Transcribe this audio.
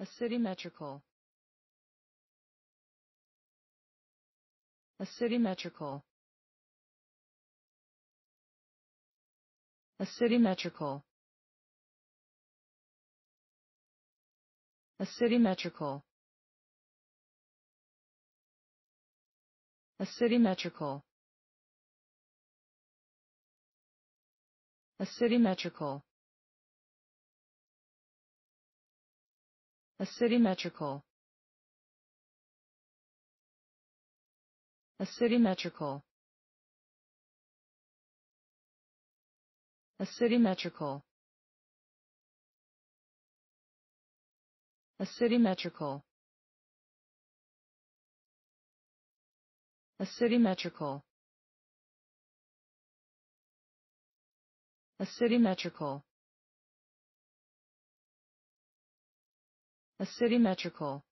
Asymmetrical. Asymmetrical. Asymmetrical. Asymmetrical. Asymmetrical. Asymmetrical. asymmetrical asymmetrical asymmetrical asymmetrical asymmetrical asymmetrical A city metrical.